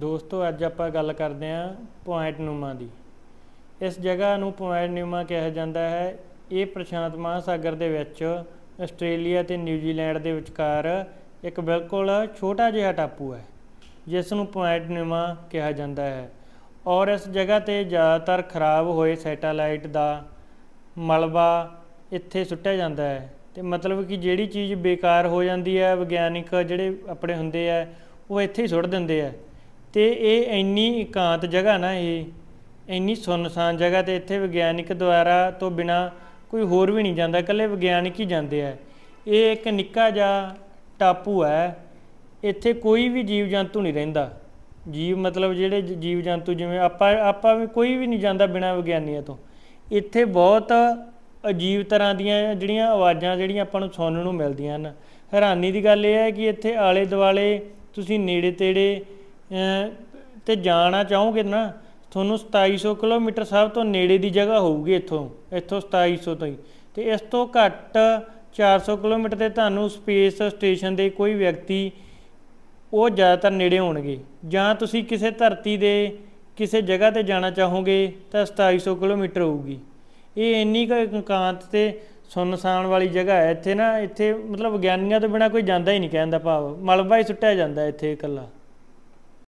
ਦੋਸਤੋ ਅੱਜ ਆਪਾਂ ਗੱਲ ਕਰਦੇ ਆਂ ਪੁਆਇੰਟ ਨੂਮਾ ਦੀ ਇਸ ਜਗ੍ਹਾ ਨੂੰ ਪੁਆਇੰਟ ਨੂਮਾ ਕਿਹਾ ਜਾਂਦਾ ਹੈ ਇਹ ਪ੍ਰਸ਼ਾਂਤ ਮਹਾਸਾਗਰ ਦੇ ਵਿੱਚ ਆਸਟ੍ਰੇਲੀਆ ਤੇ ਨਿਊਜ਼ੀਲੈਂਡ ਦੇ ਵਿਚਕਾਰ ਇੱਕ ਬਿਲਕੁਲ ਛੋਟਾ ਜਿਹਾ ਟਾਪੂ ਹੈ ਜਿਸ ਨੂੰ ਪੁਆਇੰਟ ਨੂਮਾ ਕਿਹਾ ਜਾਂਦਾ ਹੈ ਔਰ ਇਸ ਜਗ੍ਹਾ ਤੇ ਜ਼ਿਆਦਾਤਰ ਖਰਾਬ ਹੋਏ ਸੈਟੇਲਾਈਟ ਦਾ ਮਲਬਾ ਇੱਥੇ ਸੁੱਟਿਆ ਜਾਂਦਾ ਹੈ ਤੇ ਮਤਲਬ ਕਿ ਜਿਹੜੀ ਚੀਜ਼ ਬੇਕਾਰ ਹੋ ਜਾਂਦੀ ਹੈ ਵਿਗਿਆਨਿਕ ਜਿਹੜੇ ਆਪਣੇ ਹੁੰਦੇ ਆ ਉਹ ਇੱਥੇ ਹੀ ਸੁੱਟ ਦਿੰਦੇ ਆ ਤੇ ਇਹ ਇੰਨੀ ਇਕਾਂਤ ਜਗ੍ਹਾ ਨਾ ਇਹ ਇੰਨੀ ਸੁੰਨਸਾਨ ਜਗ੍ਹਾ ਤੇ ਇੱਥੇ ਵਿਗਿਆਨਿਕ ਦੁਆਰਾ ਤੋਂ ਬਿਨਾ ਕੋਈ ਹੋਰ ਵੀ ਨਹੀਂ ਜਾਂਦਾ ਇਕੱਲੇ ਵਿਗਿਆਨਿਕ ਹੀ ਜਾਂਦੇ ਆ ਇਹ ਇੱਕ ਨਿੱਕਾ ਜਿਹਾ ਟਾਪੂ ਹੈ ਇੱਥੇ ਕੋਈ ਵੀ ਜੀਵ ਜੰਤੂ ਨਹੀਂ ਰਹਿੰਦਾ ਜੀਵ ਮਤਲਬ ਜਿਹੜੇ ਜੀਵ ਜੰਤੂ ਜਿਵੇਂ ਆਪਾਂ ਆਪਾਂ ਵੀ ਕੋਈ ਵੀ ਨਹੀਂ ਜਾਂਦਾ ਬਿਨਾ ਵਿਗਿਆਨੀਆਂ ਤੋਂ ਇੱਥੇ ਬਹੁਤ ਅਜੀਬ ਤਰ੍ਹਾਂ ਦੀਆਂ ਜਿਹੜੀਆਂ ਆਵਾਜ਼ਾਂ ਜਿਹੜੀਆਂ ਆਪਾਂ ਨੂੰ ਸੁਣਨ ਨੂੰ ਮਿਲਦੀਆਂ ਹਨ ਹੈਰਾਨੀ ਦੀ ਗੱਲ ਇਹ ਹੈ ਕਿ ਇੱਥੇ ਆਲੇ ਦੁਆਲੇ ਤੁਸੀਂ ਨੇੜੇ ਤੇੜੇ ਤੇ ਜਾਣਾ ਚਾਹੋਗੇ ਨਾ ਤੁਹਾਨੂੰ 2700 ਕਿਲੋਮੀਟਰ ਸਭ ਤੋਂ ਨੇੜੇ ਦੀ ਜਗ੍ਹਾ ਹੋਊਗੀ ਇੱਥੋਂ ਇੱਥੋਂ 2700 ਤੋਂ ਹੀ ਤੇ ਇਸ ਤੋਂ ਘੱਟ 400 ਕਿਲੋਮੀਟਰ ਤੇ ਤੁਹਾਨੂੰ ਸਪੇਸ ਸਟੇਸ਼ਨ ਦੇ ਕੋਈ ਵਿਅਕਤੀ ਉਹ ਜ਼ਿਆਦਾਤਰ ਨੇੜੇ ਹੋਣਗੇ ਜਾਂ ਤੁਸੀਂ ਕਿਸੇ ਧਰਤੀ ਦੇ ਕਿਸੇ ਜਗ੍ਹਾ ਤੇ ਜਾਣਾ ਚਾਹੋਗੇ ਤਾਂ 2700 ਕਿਲੋਮੀਟਰ ਹੋਊਗੀ ਇਹ ਇੰਨੀ ਕੁ ਇਕਾਂਤ ਤੇ ਸੁੰਨਸਾਨ ਵਾਲੀ ਜਗ੍ਹਾ ਹੈ ਇੱਥੇ ਨਾ ਇੱਥੇ ਮਤਲਬ ਵਿਗਿਆਨੀਆਂ ਤੋਂ ਬਿਨਾ ਕੋਈ ਜਾਂਦਾ ਹੀ ਨਹੀਂ ਕਹਿੰਦਾ ਭਾਵ ਮਲਬਾ ਹੀ ਸੁੱਟਿਆ ਜਾਂਦਾ ਇੱਥੇ ਇਕੱਲਾ